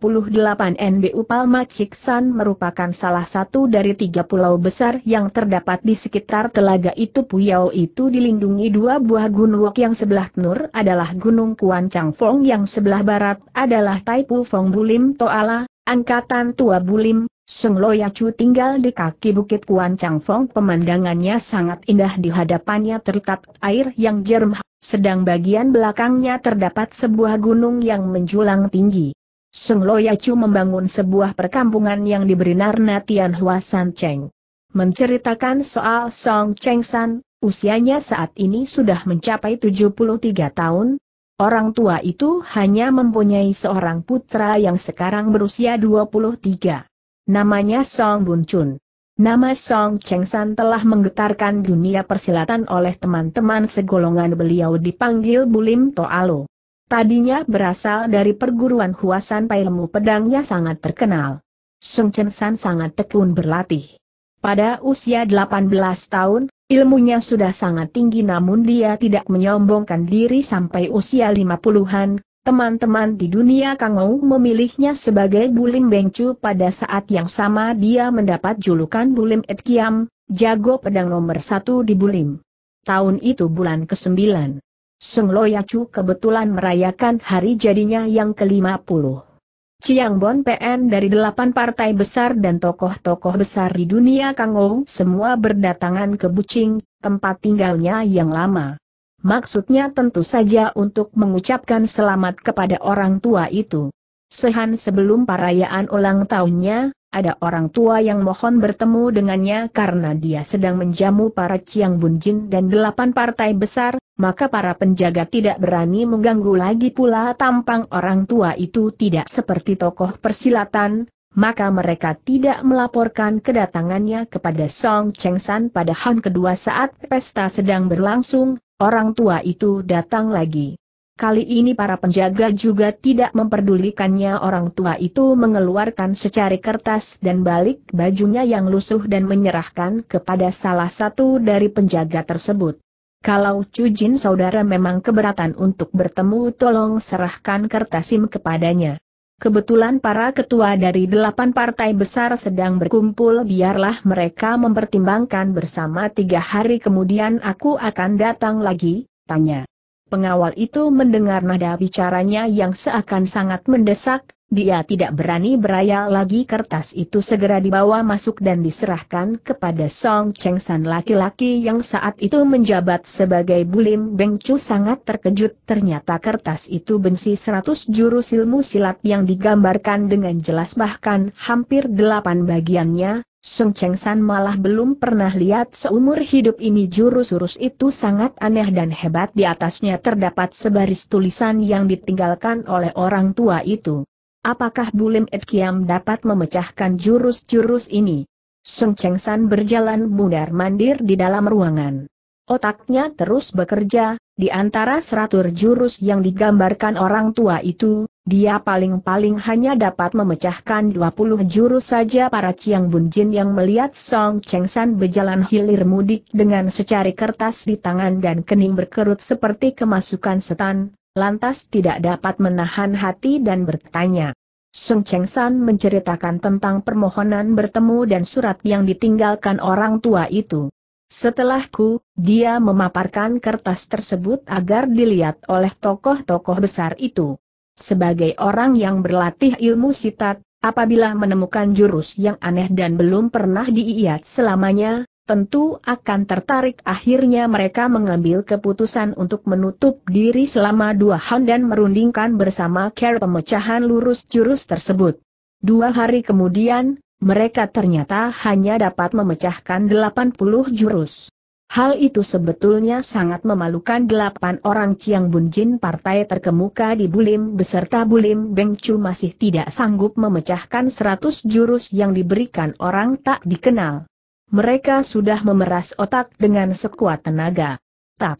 NBU Palma Ciksan merupakan salah satu dari tiga pulau besar yang terdapat di sekitar telaga itu Puyau itu dilindungi dua buah gunung yang sebelah Nur adalah Gunung Kuan Chang Fong yang sebelah barat adalah Taipu Fong Bulim Toala, Angkatan Tua Bulim, Seng Loyacu tinggal di kaki Bukit Kuan Chang Fong pemandangannya sangat indah di hadapannya terkat air yang jernih sedang bagian belakangnya terdapat sebuah gunung yang menjulang tinggi. Sung Loyacu membangun sebuah perkampungan yang diberi Narna Tianhua San Cheng. Menceritakan soal Song Cheng San, usianya saat ini sudah mencapai 73 tahun. Orang tua itu hanya mempunyai seorang putra yang sekarang berusia 23. Namanya Song Bun Chun. Nama Song Cheng San telah menggetarkan dunia persilatan oleh teman-teman segolongan beliau dipanggil Bulim Toalo. Tadinya berasal dari perguruan Huasan Pailemu pedangnya sangat terkenal. Song Cheng San sangat tekun berlatih. Pada usia 18 tahun, ilmunya sudah sangat tinggi namun dia tidak menyombongkan diri sampai usia 50-an, Teman-teman di dunia Kangou memilihnya sebagai Bulim Bengcu pada saat yang sama dia mendapat julukan Bulim Et Kiam, jago pedang nomor satu di Bulim. Tahun itu bulan ke-9. Seng Loyacu kebetulan merayakan hari jadinya yang ke-50. Chiang Bon PN dari delapan partai besar dan tokoh-tokoh besar di dunia Kangou semua berdatangan ke Bucing, tempat tinggalnya yang lama. Maksudnya tentu saja untuk mengucapkan selamat kepada orang tua itu. Sehan sebelum perayaan ulang tahunnya, ada orang tua yang mohon bertemu dengannya karena dia sedang menjamu para ciang Bunjin dan delapan partai besar, maka para penjaga tidak berani mengganggu lagi pula tampang orang tua itu tidak seperti tokoh persilatan, maka mereka tidak melaporkan kedatangannya kepada Song Cheng San pada Han kedua saat pesta sedang berlangsung, orang tua itu datang lagi. Kali ini para penjaga juga tidak memperdulikannya orang tua itu mengeluarkan secari kertas dan balik bajunya yang lusuh dan menyerahkan kepada salah satu dari penjaga tersebut. Kalau Cujin saudara memang keberatan untuk bertemu tolong serahkan kertas SIM kepadanya. Kebetulan para ketua dari delapan partai besar sedang berkumpul biarlah mereka mempertimbangkan bersama tiga hari kemudian aku akan datang lagi, tanya. Pengawal itu mendengar nada bicaranya yang seakan sangat mendesak, dia tidak berani berayal lagi kertas itu segera dibawa masuk dan diserahkan kepada Song Cheng San laki-laki yang saat itu menjabat sebagai Bulim Beng Chu sangat terkejut ternyata kertas itu bensi 100 jurus ilmu silat yang digambarkan dengan jelas bahkan hampir delapan bagiannya, Song Cheng San malah belum pernah lihat seumur hidup ini jurus-jurus itu sangat aneh dan hebat di atasnya terdapat sebaris tulisan yang ditinggalkan oleh orang tua itu. Apakah Bulim Ed Kiam dapat memecahkan jurus-jurus ini? Sung Cheng San berjalan mundar-mandir di dalam ruangan. Otaknya terus bekerja, di antara seratus jurus yang digambarkan orang tua itu, dia paling-paling hanya dapat memecahkan dua puluh jurus saja para Chiang Bun Jin yang melihat Song Cheng San berjalan hilir mudik dengan secari kertas di tangan dan kening berkerut seperti kemasukan setan, lantas tidak dapat menahan hati dan bertanya. Sung Cheng San menceritakan tentang permohonan bertemu dan surat yang ditinggalkan orang tua itu. Setelahku, dia memaparkan kertas tersebut agar dilihat oleh tokoh-tokoh besar itu. Sebagai orang yang berlatih ilmu sitat, apabila menemukan jurus yang aneh dan belum pernah diiat selamanya, tentu akan tertarik akhirnya mereka mengambil keputusan untuk menutup diri selama dua hari dan merundingkan bersama care pemecahan lurus jurus tersebut. Dua hari kemudian, mereka ternyata hanya dapat memecahkan 80 jurus. Hal itu sebetulnya sangat memalukan delapan orang Chiang Bunjin partai terkemuka di Bulim beserta Bulim Bengcu masih tidak sanggup memecahkan seratus jurus yang diberikan orang tak dikenal mereka sudah memeras otak dengan sekuat tenaga. Tat.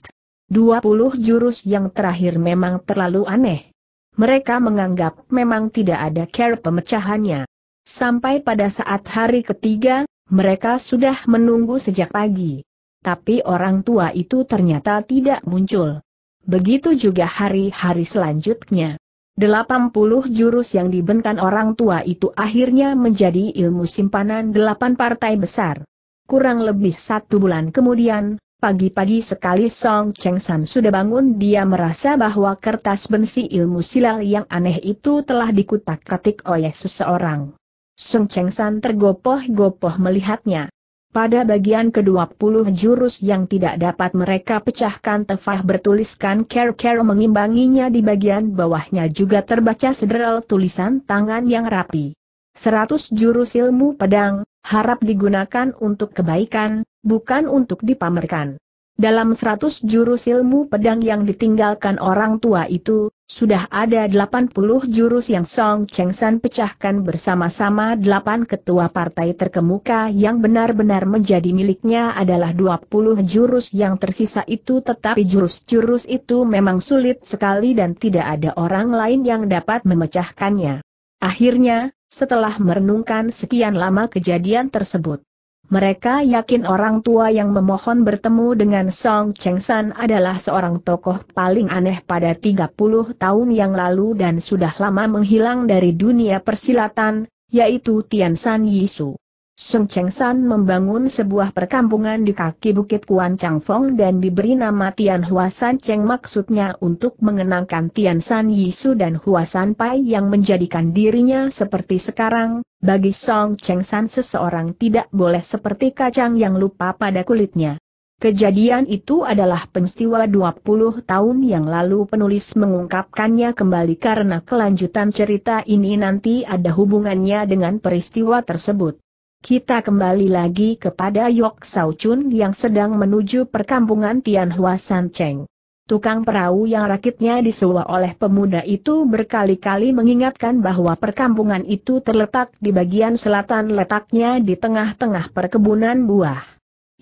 20 jurus yang terakhir memang terlalu aneh. Mereka menganggap memang tidak ada care pemecahannya. Sampai pada saat hari ketiga, mereka sudah menunggu sejak pagi. Tapi orang tua itu ternyata tidak muncul. Begitu juga hari-hari selanjutnya. 80 jurus yang dibentang orang tua itu akhirnya menjadi ilmu simpanan delapan partai besar. Kurang lebih satu bulan kemudian, Pagi-pagi sekali Song Cheng San sudah bangun dia merasa bahwa kertas bensi ilmu silal yang aneh itu telah dikutak-katik oleh seseorang. Song Cheng San tergopoh-gopoh melihatnya. Pada bagian ke-20 jurus yang tidak dapat mereka pecahkan tefah bertuliskan care-care mengimbanginya di bagian bawahnya juga terbaca sederal tulisan tangan yang rapi. 100 jurus ilmu pedang, harap digunakan untuk kebaikan, bukan untuk dipamerkan. Dalam seratus jurus ilmu pedang yang ditinggalkan orang tua itu, sudah ada 80 jurus yang Song Cheng San pecahkan bersama-sama delapan ketua partai terkemuka yang benar-benar menjadi miliknya adalah 20 jurus yang tersisa itu tetapi jurus-jurus itu memang sulit sekali dan tidak ada orang lain yang dapat memecahkannya. Akhirnya, setelah merenungkan sekian lama kejadian tersebut. Mereka yakin orang tua yang memohon bertemu dengan Song Cheng San adalah seorang tokoh paling aneh pada 30 tahun yang lalu dan sudah lama menghilang dari dunia persilatan, yaitu Tian San Yisu. Seng Cheng San membangun sebuah perkampungan di kaki bukit Kuan Chang Fong dan diberi nama Tian Hua San Cheng maksudnya untuk mengenangkan Tian San Yisu dan Hua San Pai yang menjadikan dirinya seperti sekarang, bagi Song Cheng San seseorang tidak boleh seperti kacang yang lupa pada kulitnya. Kejadian itu adalah peristiwa 20 tahun yang lalu penulis mengungkapkannya kembali karena kelanjutan cerita ini nanti ada hubungannya dengan peristiwa tersebut. Kita kembali lagi kepada Yok Sao Chun yang sedang menuju perkampungan Tian Hua San Cheng. Tukang perahu yang rakitnya disewa oleh pemuda itu berkali-kali mengingatkan bahwa perkampungan itu terletak di bagian selatan letaknya di tengah-tengah perkebunan buah.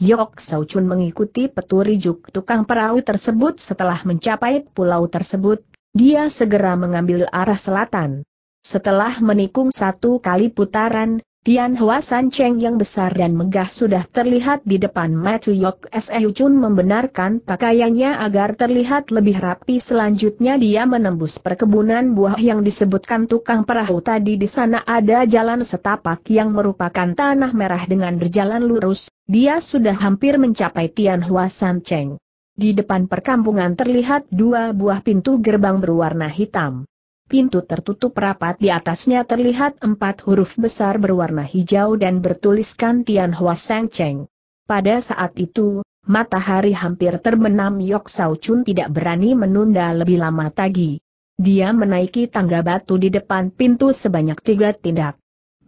Yok Sao Chun mengikuti petunjuk tukang perahu tersebut setelah mencapai pulau tersebut, dia segera mengambil arah selatan. Setelah menikung satu kali putaran, Tian Hua San Cheng yang besar dan megah sudah terlihat di depan Matthew Yok Seu Chun membenarkan pakaiannya agar terlihat lebih rapi selanjutnya dia menembus perkebunan buah yang disebutkan tukang perahu tadi di sana ada jalan setapak yang merupakan tanah merah dengan berjalan lurus, dia sudah hampir mencapai Tian Hua San Cheng. Di depan perkampungan terlihat dua buah pintu gerbang berwarna hitam pintu tertutup rapat di atasnya terlihat empat huruf besar berwarna hijau dan bertuliskan Tian Hua Cheng. Pada saat itu, matahari hampir terbenam Yok Sao Chun tidak berani menunda lebih lama tagi. Dia menaiki tangga batu di depan pintu sebanyak tiga tindak.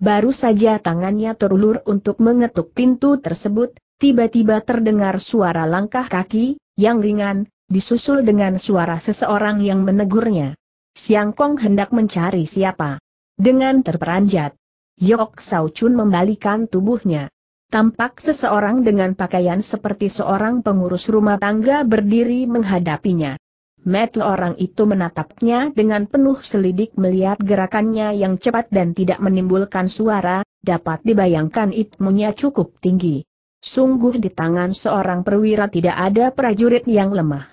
Baru saja tangannya terulur untuk mengetuk pintu tersebut, tiba-tiba terdengar suara langkah kaki, yang ringan, disusul dengan suara seseorang yang menegurnya. Siang Kong hendak mencari siapa. Dengan terperanjat, Yok Sao Chun membalikan tubuhnya. Tampak seseorang dengan pakaian seperti seorang pengurus rumah tangga berdiri menghadapinya. Metle orang itu menatapnya dengan penuh selidik melihat gerakannya yang cepat dan tidak menimbulkan suara, dapat dibayangkan itmunya cukup tinggi. Sungguh di tangan seorang perwira tidak ada prajurit yang lemah.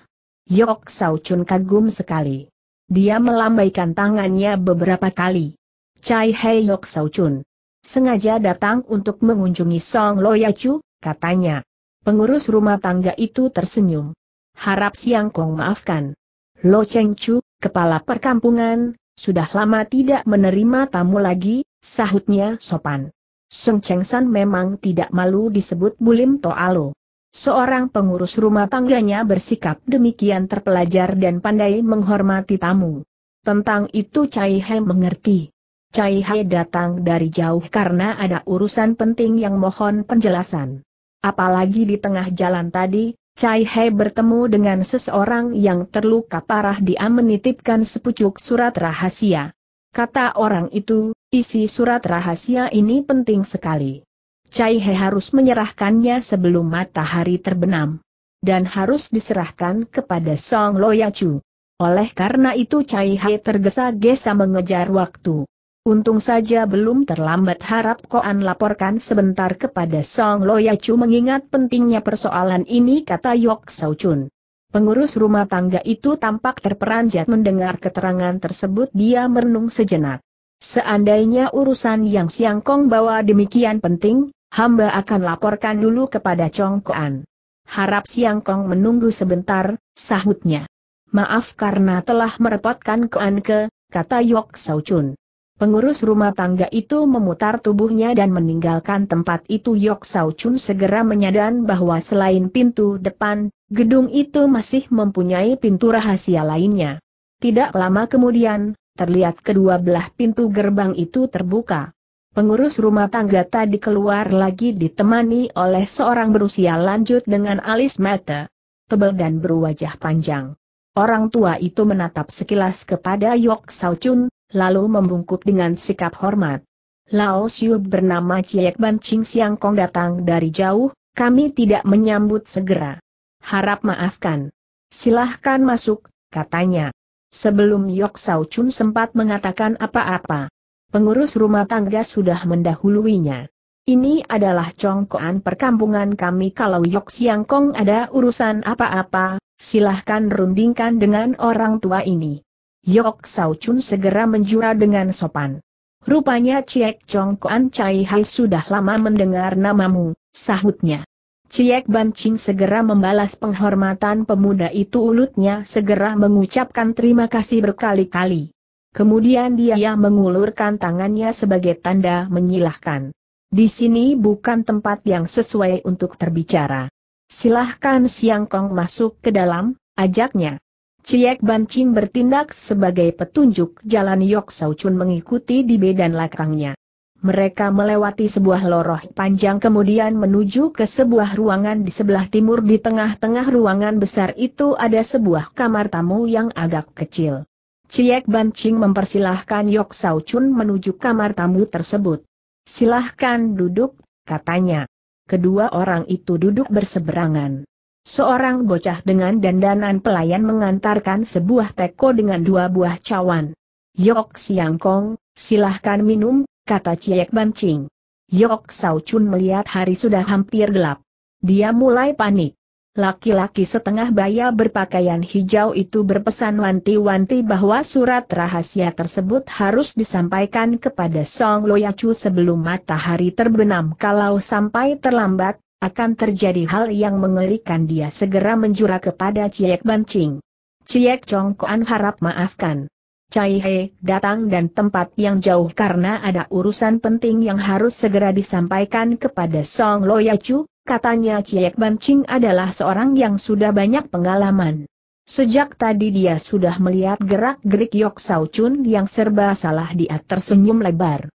Yok Sao Chun kagum sekali. Dia melambaikan tangannya beberapa kali. Chai Heyok Chun, Sengaja datang untuk mengunjungi Song ya Chu, katanya. Pengurus rumah tangga itu tersenyum. Harap Siang Kong maafkan. Lo Cheng Chu, kepala perkampungan, sudah lama tidak menerima tamu lagi, sahutnya sopan. Song Cheng San memang tidak malu disebut Bulim Toalo. Seorang pengurus rumah tangganya bersikap demikian terpelajar dan pandai menghormati tamu. Tentang itu Cai He mengerti. Cai He datang dari jauh karena ada urusan penting yang mohon penjelasan. Apalagi di tengah jalan tadi, Cai He bertemu dengan seseorang yang terluka parah dia menitipkan sepucuk surat rahasia. Kata orang itu, isi surat rahasia ini penting sekali. Cai He harus menyerahkannya sebelum matahari terbenam. Dan harus diserahkan kepada Song Loyacu. Oleh karena itu Cai He tergesa-gesa mengejar waktu. Untung saja belum terlambat harap Koan laporkan sebentar kepada Song Loyacu mengingat pentingnya persoalan ini kata Yok Sao Chun. Pengurus rumah tangga itu tampak terperanjat mendengar keterangan tersebut dia merenung sejenak. Seandainya urusan yang Siang Kong bawa demikian penting, Hamba akan laporkan dulu kepada Congkoan. Harap Siang Kong menunggu sebentar, sahutnya. Maaf karena telah merepotkan Koan ke, kata Yok Sao Chun. Pengurus rumah tangga itu memutar tubuhnya dan meninggalkan tempat itu Yok Sao Chun segera menyadari bahwa selain pintu depan, gedung itu masih mempunyai pintu rahasia lainnya. Tidak lama kemudian, terlihat kedua belah pintu gerbang itu terbuka. Pengurus rumah tangga tadi keluar lagi ditemani oleh seorang berusia lanjut dengan alis mata tebal dan berwajah panjang. Orang tua itu menatap sekilas kepada Yok Sao Chun, lalu membungkuk dengan sikap hormat. Lao Xiu bernama Ciek Ban Ching Siang Kong datang dari jauh, kami tidak menyambut segera. Harap maafkan. Silahkan masuk, katanya. Sebelum Yok Sao Chun sempat mengatakan apa-apa, pengurus rumah tangga sudah mendahuluinya. Ini adalah congkoan perkampungan kami kalau Yok Siang Kong ada urusan apa-apa, silahkan rundingkan dengan orang tua ini. Yok Sao Chun segera menjura dengan sopan. Rupanya Ciek Congkoan Cai Hai sudah lama mendengar namamu, sahutnya. Ciek Ban Ching segera membalas penghormatan pemuda itu ulutnya segera mengucapkan terima kasih berkali-kali. Kemudian dia mengulurkan tangannya sebagai tanda menyilahkan. Di sini bukan tempat yang sesuai untuk terbicara. Silahkan Siang Kong masuk ke dalam, ajaknya. Ciek Bancin bertindak sebagai petunjuk jalan Yok Chun mengikuti di bedan lakangnya. Mereka melewati sebuah loroh panjang kemudian menuju ke sebuah ruangan di sebelah timur di tengah-tengah ruangan besar itu ada sebuah kamar tamu yang agak kecil. Ciek Bancing mempersilahkan Yok Sao Chun menuju kamar tamu tersebut. Silahkan duduk, katanya. Kedua orang itu duduk berseberangan. Seorang bocah dengan dandanan pelayan mengantarkan sebuah teko dengan dua buah cawan. Yok Siang Kong, silahkan minum, kata Ciek Bancing. Yok Sao Chun melihat hari sudah hampir gelap. Dia mulai panik. Laki-laki setengah baya berpakaian hijau itu berpesan wanti-wanti bahwa surat rahasia tersebut harus disampaikan kepada Song Loyacu sebelum matahari terbenam. Kalau sampai terlambat, akan terjadi hal yang mengerikan dia segera menjura kepada Ciek Bancing. Ciek Chong Chongkoan harap maafkan. Cai He datang dan tempat yang jauh karena ada urusan penting yang harus segera disampaikan kepada Song Loyacu, katanya Ciek Bancing adalah seorang yang sudah banyak pengalaman. Sejak tadi dia sudah melihat gerak-gerik Yok Sao Chun yang serba salah dia tersenyum lebar.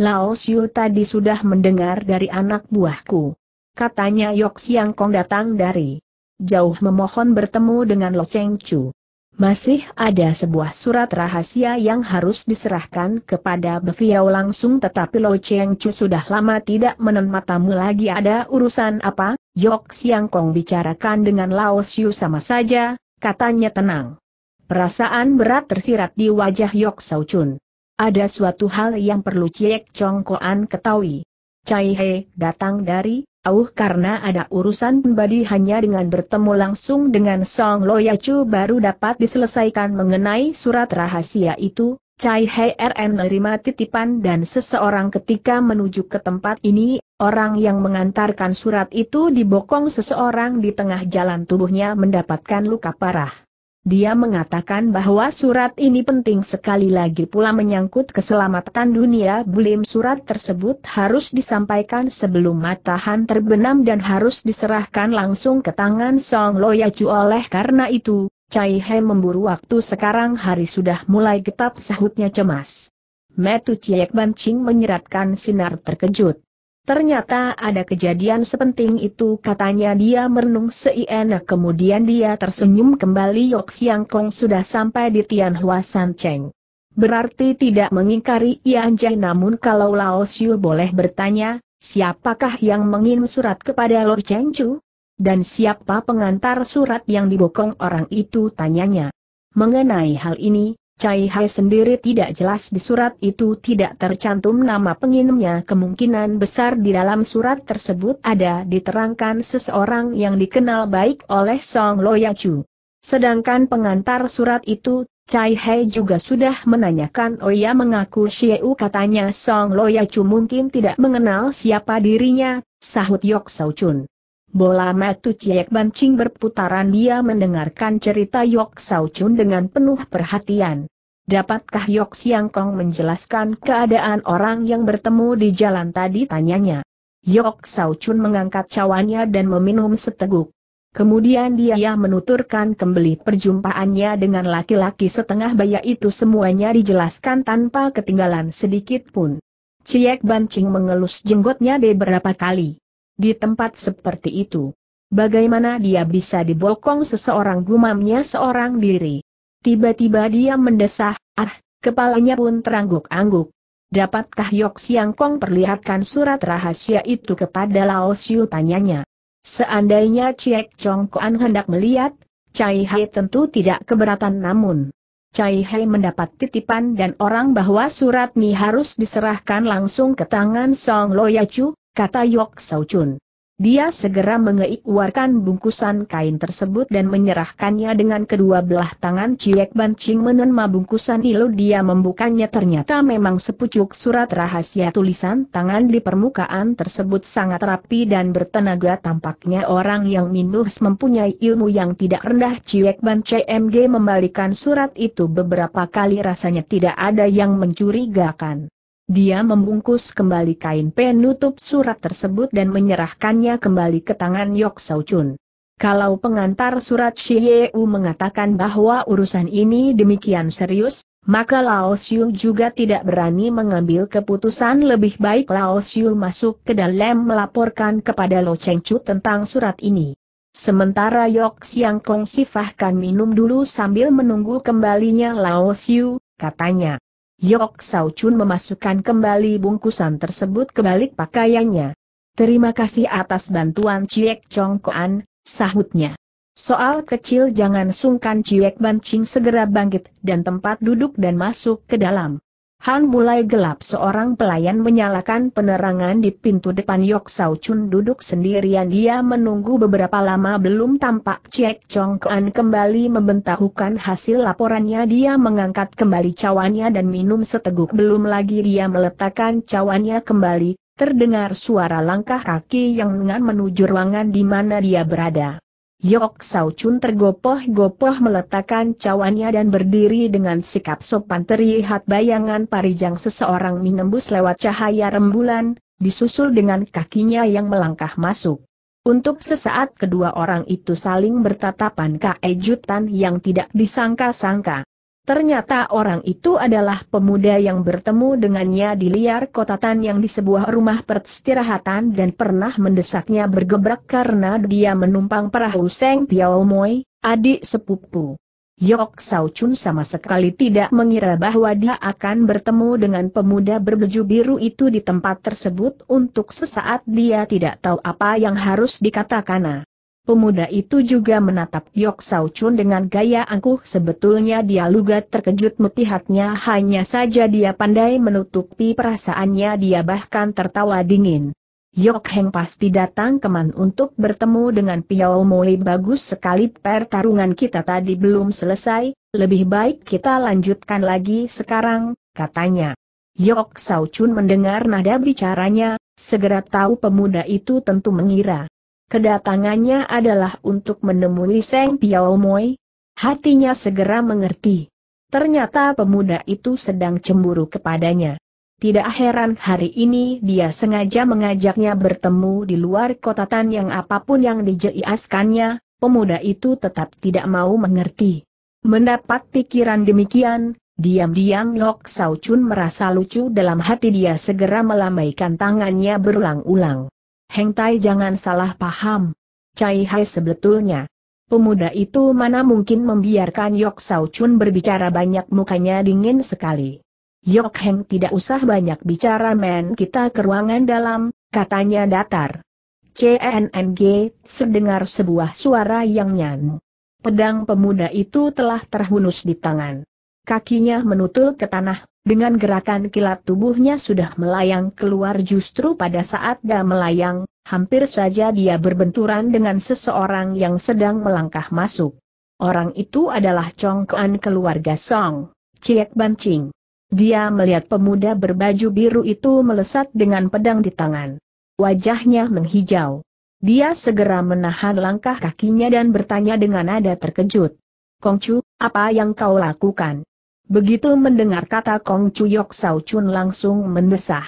Lao Xiu tadi sudah mendengar dari anak buahku. Katanya Yok Siang Kong datang dari jauh memohon bertemu dengan Lo Cheng Chu. Masih ada sebuah surat rahasia yang harus diserahkan kepada Beviau langsung tetapi Lo Cheng Chu sudah lama tidak menen matamu lagi ada urusan apa, Yok Siang Kong bicarakan dengan Lao Xiu sama saja, katanya tenang. Perasaan berat tersirat di wajah Yok Sao Chun. Ada suatu hal yang perlu Ciek Chong Koan ketahui. Cai He datang dari Auh karena ada urusan pribadi hanya dengan bertemu langsung dengan Song Loyacu baru dapat diselesaikan mengenai surat rahasia itu, Cai HRN er menerima titipan dan seseorang ketika menuju ke tempat ini, orang yang mengantarkan surat itu dibokong seseorang di tengah jalan tubuhnya mendapatkan luka parah. Dia mengatakan bahwa surat ini penting sekali lagi pula menyangkut keselamatan dunia bulim surat tersebut harus disampaikan sebelum matahan terbenam dan harus diserahkan langsung ke tangan Song Chu ya oleh karena itu, Cai He memburu waktu sekarang hari sudah mulai getap sahutnya cemas. Metu Ciek Bancing menyeratkan sinar terkejut. Ternyata ada kejadian sepenting itu katanya dia merenung seiena kemudian dia tersenyum kembali Yok Siang Kong sudah sampai di Tianhua San Cheng. Berarti tidak mengingkari Ian Jai namun kalau Lao Xiu boleh bertanya, siapakah yang mengirim surat kepada Lord Cheng Chu? Dan siapa pengantar surat yang dibokong orang itu tanyanya. Mengenai hal ini, Cai Hai sendiri tidak jelas di surat itu tidak tercantum nama penginumnya kemungkinan besar di dalam surat tersebut ada diterangkan seseorang yang dikenal baik oleh Song Loyacu. Sedangkan pengantar surat itu, Cai Hai juga sudah menanyakan Oya oh mengaku Xieu katanya Song Loyacu mungkin tidak mengenal siapa dirinya, sahut Yok Sau Chun. Bola matu Ciek Bancing berputaran dia mendengarkan cerita Yok Sao Chun dengan penuh perhatian. Dapatkah Yok Siang Kong menjelaskan keadaan orang yang bertemu di jalan tadi tanyanya. Yok Sao Chun mengangkat cawannya dan meminum seteguk. Kemudian dia menuturkan kembali perjumpaannya dengan laki-laki setengah baya itu semuanya dijelaskan tanpa ketinggalan sedikit pun. Ciek Bancing mengelus jenggotnya beberapa kali di tempat seperti itu. Bagaimana dia bisa dibokong seseorang gumamnya seorang diri? Tiba-tiba dia mendesah, ah, kepalanya pun terangguk-angguk. Dapatkah Yok Siang Kong perlihatkan surat rahasia itu kepada Lao Xiu tanyanya. Seandainya Chiek Chong Kuan hendak melihat, Cai Hai tentu tidak keberatan namun, Cai Hei mendapat titipan dan orang bahwa surat ini harus diserahkan langsung ke tangan Song Chu, kata Yok Sau Chun. Dia segera mengeluarkan bungkusan kain tersebut dan menyerahkannya dengan kedua belah tangan Ciek Ching menerima bungkusan ilu. dia membukanya ternyata memang sepucuk surat rahasia tulisan tangan di permukaan tersebut sangat rapi dan bertenaga tampaknya orang yang minus mempunyai ilmu yang tidak rendah Ciek Ban MG membalikan surat itu beberapa kali rasanya tidak ada yang mencurigakan. Dia membungkus kembali kain penutup surat tersebut dan menyerahkannya kembali ke tangan Yok Sau Chun. Kalau pengantar surat Shi U mengatakan bahwa urusan ini demikian serius, maka Lao Xiu juga tidak berani mengambil keputusan lebih baik Lao Xiu masuk ke dalam melaporkan kepada Lo Cheng Chu tentang surat ini. Sementara Yok Siang Kong sifahkan minum dulu sambil menunggu kembalinya Lao Xiu, katanya. Yok Sao Chun memasukkan kembali bungkusan tersebut ke balik pakaiannya. Terima kasih atas bantuan Ciek Chong Koan, sahutnya. Soal kecil jangan sungkan Ciek Ching segera bangkit dan tempat duduk dan masuk ke dalam. Han mulai gelap seorang pelayan menyalakan penerangan di pintu depan Yok Sao Chun duduk sendirian dia menunggu beberapa lama belum tampak Cek Chong Kuan kembali membentahukan hasil laporannya dia mengangkat kembali cawannya dan minum seteguk belum lagi dia meletakkan cawannya kembali, terdengar suara langkah kaki yang dengan menuju ruangan di mana dia berada. Yok Sao Chun tergopoh-gopoh meletakkan cawannya dan berdiri dengan sikap sopan terlihat bayangan parijang seseorang menembus lewat cahaya rembulan, disusul dengan kakinya yang melangkah masuk. Untuk sesaat kedua orang itu saling bertatapan keejutan yang tidak disangka-sangka. Ternyata orang itu adalah pemuda yang bertemu dengannya di liar kotatan yang di sebuah rumah peristirahatan dan pernah mendesaknya bergebrak karena dia menumpang perahu Seng Piao Moi, adik sepupu. Yok Sao Chun sama sekali tidak mengira bahwa dia akan bertemu dengan pemuda berbaju biru itu di tempat tersebut untuk sesaat dia tidak tahu apa yang harus dikatakan. Pemuda itu juga menatap Yok Sao Chun dengan gaya angkuh sebetulnya dia lugat terkejut mutihatnya hanya saja dia pandai menutupi perasaannya dia bahkan tertawa dingin. Yok Heng pasti datang keman untuk bertemu dengan Piao Moli bagus sekali pertarungan kita tadi belum selesai, lebih baik kita lanjutkan lagi sekarang, katanya. Yok Sao Chun mendengar nada bicaranya, segera tahu pemuda itu tentu mengira Kedatangannya adalah untuk menemui Seng Piao Moi. Hatinya segera mengerti. Ternyata pemuda itu sedang cemburu kepadanya. Tidak heran hari ini dia sengaja mengajaknya bertemu di luar kota Tan yang apapun yang dijeiaskannya, pemuda itu tetap tidak mau mengerti. Mendapat pikiran demikian, diam-diam Lok Sao Chun merasa lucu dalam hati dia segera melambaikan tangannya berulang-ulang. Heng Tai jangan salah paham. Cai Hai sebetulnya. Pemuda itu mana mungkin membiarkan Yok Sao Chun berbicara banyak mukanya dingin sekali. Yok Heng tidak usah banyak bicara men kita ke ruangan dalam, katanya datar. CNNG, sedengar sebuah suara yang nyan. Pedang pemuda itu telah terhunus di tangan. Kakinya menutul ke tanah dengan gerakan kilat tubuhnya sudah melayang keluar justru pada saat dia melayang, hampir saja dia berbenturan dengan seseorang yang sedang melangkah masuk. Orang itu adalah congkoan keluarga Song, Ciek Bancing. Dia melihat pemuda berbaju biru itu melesat dengan pedang di tangan. Wajahnya menghijau. Dia segera menahan langkah kakinya dan bertanya dengan nada terkejut. Kongcu, apa yang kau lakukan? Begitu mendengar kata Kong Chuyok Sao Chun langsung mendesah.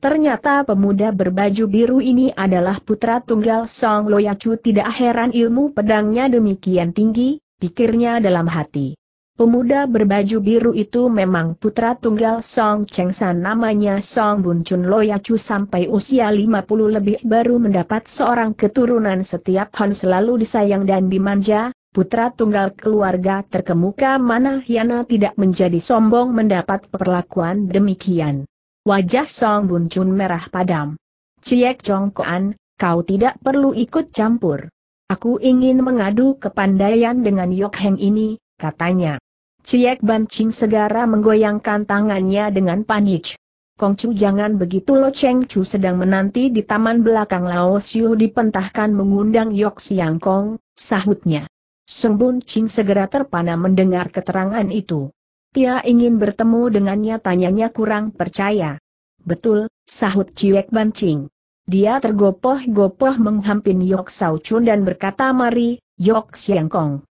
Ternyata pemuda berbaju biru ini adalah putra tunggal Song Loyacu tidak heran ilmu pedangnya demikian tinggi, pikirnya dalam hati. Pemuda berbaju biru itu memang putra tunggal Song Cheng San namanya Song Bun Chun Loyacu sampai usia 50 lebih baru mendapat seorang keturunan setiap Han selalu disayang dan dimanja, putra tunggal keluarga terkemuka mana Hiana tidak menjadi sombong mendapat perlakuan demikian. Wajah Song Bun Chun merah padam. Ciek Chong Koan, kau tidak perlu ikut campur. Aku ingin mengadu kepandaian dengan Yok Heng ini, katanya. Ciek Ban Ching segera menggoyangkan tangannya dengan panik. Kong Chu jangan begitu Lo Cheng Chu sedang menanti di taman belakang Lao Siu dipentahkan mengundang Yok Siang Kong, sahutnya. Sembun Ching segera terpana mendengar keterangan itu. Dia ingin bertemu dengannya tanyanya kurang percaya. Betul, sahut Ciwek Ban Ching. Dia tergopoh-gopoh menghampin Yok Sao Chun dan berkata mari, Yok Siang Kong.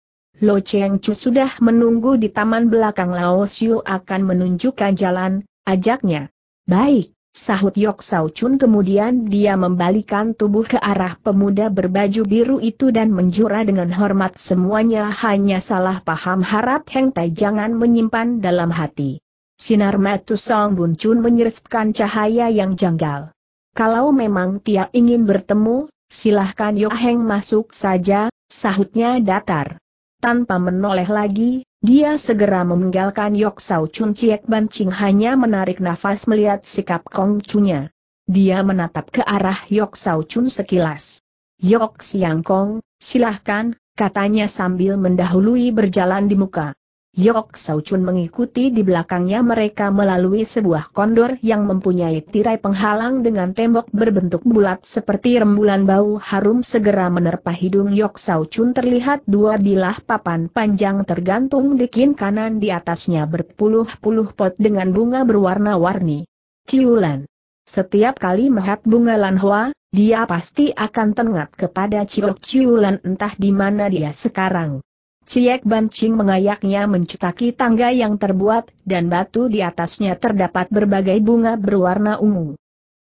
Lo Cheng Chu sudah menunggu di taman belakang Lao Yu akan menunjukkan jalan, ajaknya. Baik. Sahut Yok Sao Chun kemudian dia membalikan tubuh ke arah pemuda berbaju biru itu dan menjura dengan hormat semuanya hanya salah paham harap Heng Tai jangan menyimpan dalam hati. Sinar mata Song Bun Chun menyeretkan cahaya yang janggal. Kalau memang Tia ingin bertemu, silahkan Yok Heng masuk saja, sahutnya datar. Tanpa menoleh lagi, dia segera meninggalkan Yok Sau Chun Ciek Ban Ching hanya menarik nafas melihat sikap Kong Chunya. Dia menatap ke arah Yok Sau Chun sekilas. Yok Siang Kong, silahkan, katanya sambil mendahului berjalan di muka. Yok Chun mengikuti di belakangnya mereka melalui sebuah kondor yang mempunyai tirai penghalang dengan tembok berbentuk bulat seperti rembulan bau harum segera menerpa hidung Yok Chun terlihat dua bilah papan panjang tergantung di kin kanan di atasnya berpuluh-puluh pot dengan bunga berwarna-warni. Ciulan. Setiap kali melihat bunga lanhua, dia pasti akan tengat kepada Ciok Ciulan entah di mana dia sekarang. Ciek Bancing mengayaknya mencetaki tangga yang terbuat, dan batu di atasnya terdapat berbagai bunga berwarna ungu.